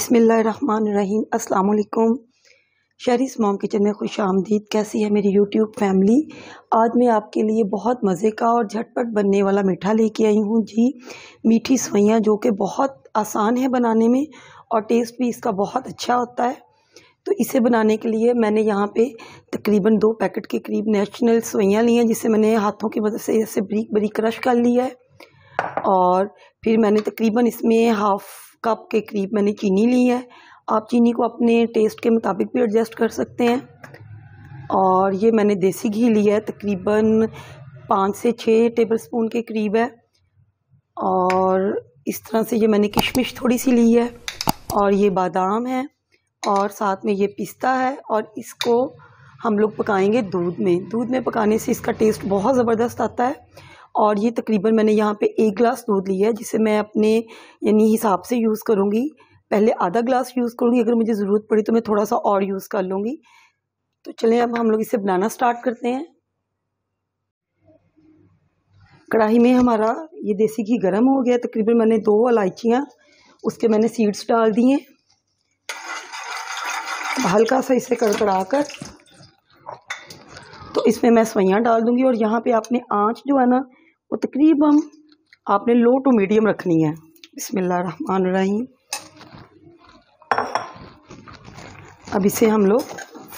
बिसमीम् अल्लाम शहरी SMAM kitchen में खुश आमदीद कैसी है मेरी यूट्यूब फैमिली आज मैं आपके लिए बहुत मज़े का और झटपट बनने वाला मीठा लेके आई हूँ जी मीठी सवैयाँ जो कि बहुत आसान है बनाने में और टेस्ट भी इसका बहुत अच्छा होता है तो इसे बनाने के लिए मैंने यहाँ पे तकरीबन दो पैकेट के करीब नेशनल सवैयाँ ली हैं जिसे मैंने हाथों की मदद से ऐसे बरीक बरीक क्रश कर लिया है और फिर मैंने तकरीबन इसमें हाफ़ कप के करीब मैंने चीनी ली है आप चीनी को अपने टेस्ट के मुताबिक भी एडजस्ट कर सकते हैं और ये मैंने देसी घी लिया है तकरीबन पाँच से छः टेबल स्पून के करीब है और इस तरह से ये मैंने किशमिश थोड़ी सी ली है और ये बादाम है और साथ में ये पिस्ता है और इसको हम लोग पकाएंगे दूध में दूध में पकाने से इसका टेस्ट बहुत ज़बरदस्त आता है और ये तकरीबन मैंने यहाँ पे एक ग्लास दूध लिया है जिसे मैं अपने यानी हिसाब से यूज़ करूँगी पहले आधा ग्लास यूज़ करूँगी अगर मुझे ज़रूरत पड़ी तो मैं थोड़ा सा और यूज़ कर लूँगी तो चलें अब हम लोग इसे बनाना स्टार्ट करते हैं कढ़ाई में हमारा ये देसी घी गर्म हो गया तकरीबन मैंने दो इलायचियाँ उसके मैंने सीड्स डाल दिए हल्का सा इसे कड़कड़ा कर तो इसमें मैं सोइयाँ डाल दूँगी और यहाँ पे आपने आँच जो है ना वो तकरीबन आपने लो टू मीडियम रखनी है बसमिल्ल रही अब इसे हम लोग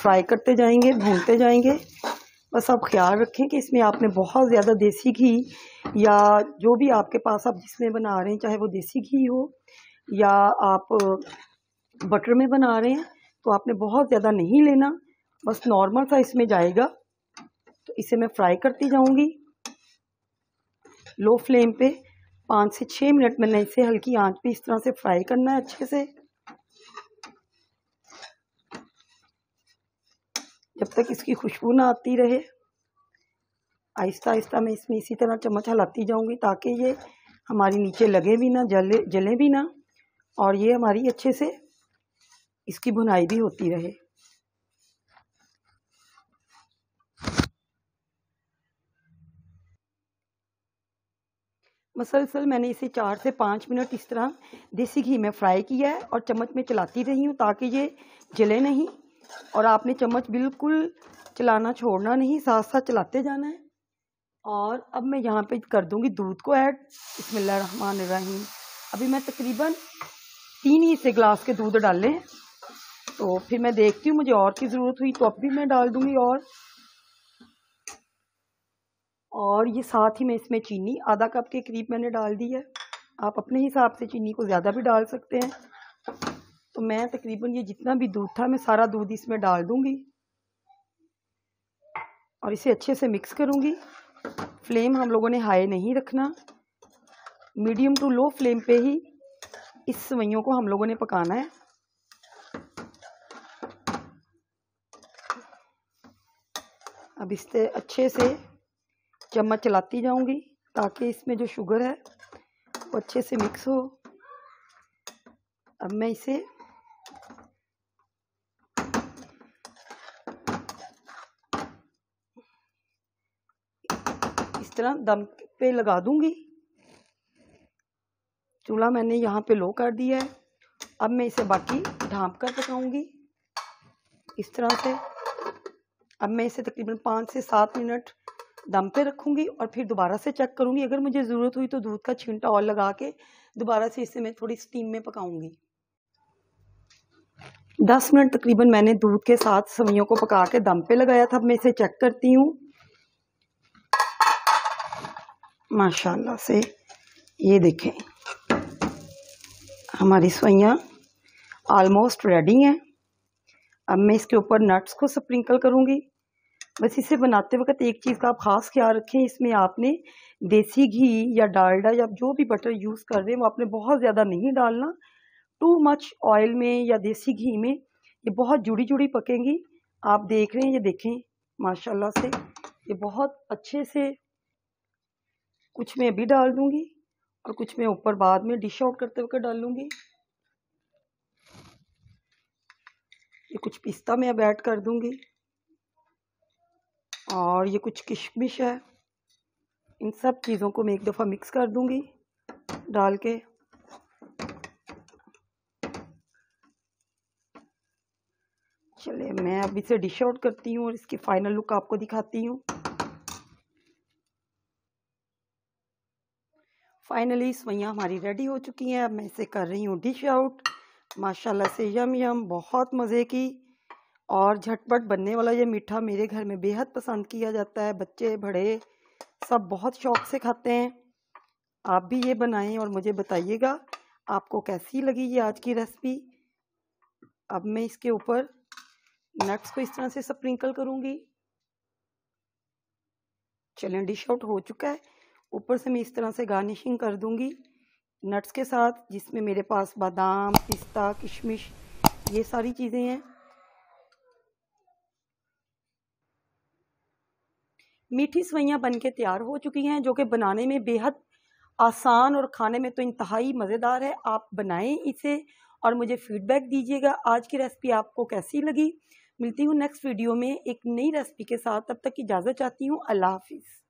फ्राई करते जाएंगे भूनते जाएंगे बस आप ख्याल रखें कि इसमें आपने बहुत ज़्यादा देसी घी या जो भी आपके पास आप जिसमें बना रहे हैं चाहे वो देसी घी हो या आप बटर में बना रहे हैं तो आपने बहुत ज़्यादा नहीं लेना बस नॉर्मल सा इसमें जाएगा तो इसे मैं फ्राई करती जाऊँगी लो फ्लेम पे पाँच से छः मिनट मैंने इसे हल्की आंच पे इस तरह से फ्राई करना है अच्छे से जब तक इसकी खुशबू ना आती रहे आहिस्ता आहिस्ता मैं इसमें इसी तरह चम्मच हलाती जाऊंगी ताकि ये हमारी नीचे लगे भी ना जले जले भी ना और ये हमारी अच्छे से इसकी भुनाई भी होती रहे मसलसल मैंने इसे चार से पाँच मिनट इस तरह देसी घी में फ्राई किया है और चम्मच में चलाती रही हूँ ताकि ये जले नहीं और आपने चम्मच बिल्कुल चलाना छोड़ना नहीं साथ साथ चलाते जाना है और अब मैं यहाँ पे कर दूँगी दूध को ऐड इसमें लहमान रही अभी मैं तकरीबन तीन ही से गिलास के दूध डाले तो फिर मैं देखती हूँ मुझे और की ज़रूरत हुई तो अब भी मैं डाल दूँगी और और ये साथ ही मैं इसमें चीनी आधा कप के करीब मैंने डाल दी है आप अपने हिसाब से चीनी को ज़्यादा भी डाल सकते हैं तो मैं तकरीबन ये जितना भी दूध था मैं सारा दूध इसमें डाल दूँगी और इसे अच्छे से मिक्स करूँगी फ्लेम हम लोगों ने हाई नहीं रखना मीडियम टू लो फ्लेम पे ही इस सवैयों को हम लोगों ने पकाना है अब इससे अच्छे से चम्मच चलाती जाऊंगी ताकि इसमें जो शुगर है वो अच्छे से मिक्स हो अब मैं इसे इस तरह दम पे लगा दूंगी चूल्हा मैंने यहाँ पे लो कर दिया है अब मैं इसे बाकी ढांप कर पकाऊंगी इस तरह से अब मैं इसे तकरीबन पाँच से सात मिनट दम पे रखूंगी और फिर दोबारा से चेक करूंगी अगर मुझे ज़रूरत हुई तो दूध का छींटा और लगा के दोबारा से इसे मैं थोड़ी स्टीम में पकाऊंगी दस मिनट तकरीबन मैंने दूध के साथ सवियों को पका के दम पे लगाया था अब मैं इसे चेक करती हूँ माशाल्लाह से ये देखें हमारी सवैयाँ ऑलमोस्ट रेडी हैं अब मैं इसके ऊपर नट्स को स्प्रिंकल करूँगी बस इसे बनाते वक्त एक चीज़ का आप ख़ास ख्याल रखें इसमें आपने देसी घी या डालडा या जो भी बटर यूज़ कर रहे हैं वो आपने बहुत ज़्यादा नहीं डालना टू मच ऑयल में या देसी घी में ये बहुत जुड़ी जुड़ी पकेंगी आप देख रहे हैं ये देखें माशाल्लाह से ये बहुत अच्छे से कुछ मैं अभी डाल दूँगी और कुछ मैं ऊपर बाद में डिश आउट करते वक्त डाल लूँगी ये कुछ पिस्ता मैं अब ऐड कर दूँगी और ये कुछ किशमिश है इन सब चीज़ों को मैं एक दफ़ा मिक्स कर दूंगी डाल के चले मैं अब इसे डिश आउट करती हूँ और इसकी फ़ाइनल लुक आपको दिखाती हूँ फाइनली सवैयाँ हमारी रेडी हो चुकी हैं अब मैं इसे कर रही हूँ डिश आउट माशाल्लाह से यम यम बहुत मज़े की और झटपट बनने वाला ये मीठा मेरे घर में बेहद पसंद किया जाता है बच्चे बड़े सब बहुत शौक से खाते हैं आप भी ये बनाएं और मुझे बताइएगा आपको कैसी लगी ये आज की रेसिपी अब मैं इसके ऊपर नट्स को इस तरह से स्प्रिंकल करूँगी चलें डिश आउट हो चुका है ऊपर से मैं इस तरह से गार्निशिंग कर दूँगी नट्स के साथ जिसमें मेरे पास बादाम पिस्ता किशमिश ये सारी चीज़ें हैं मीठी सवैयाँ बन के तैयार हो चुकी हैं जो कि बनाने में बेहद आसान और खाने में तो इंतहाई मज़ेदार है आप बनाएं इसे और मुझे फ़ीडबैक दीजिएगा आज की रेसिपी आपको कैसी लगी मिलती हूँ नेक्स्ट वीडियो में एक नई रेसिपी के साथ तब तक इजाज़त चाहती हूँ अल्लाह हाफिज़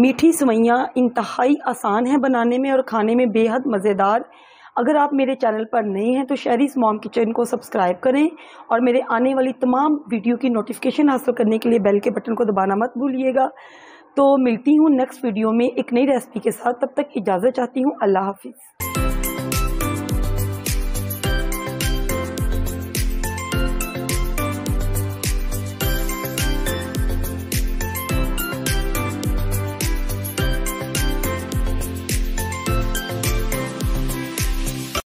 मीठी सवैयाँ इंतहाई आसान है बनाने में और खाने में बेहद मज़ेदार अगर आप मेरे चैनल पर नए हैं तो शेरीज मॉम किचन को सब्सक्राइब करें और मेरे आने वाली तमाम वीडियो की नोटिफिकेशन हासिल करने के लिए बेल के बटन को दबाना मत भूलिएगा तो मिलती हूँ नेक्स्ट वीडियो में एक नई रेसिपी के साथ तब तक इजाज़त चाहती हूँ अल्लाह हाफिज़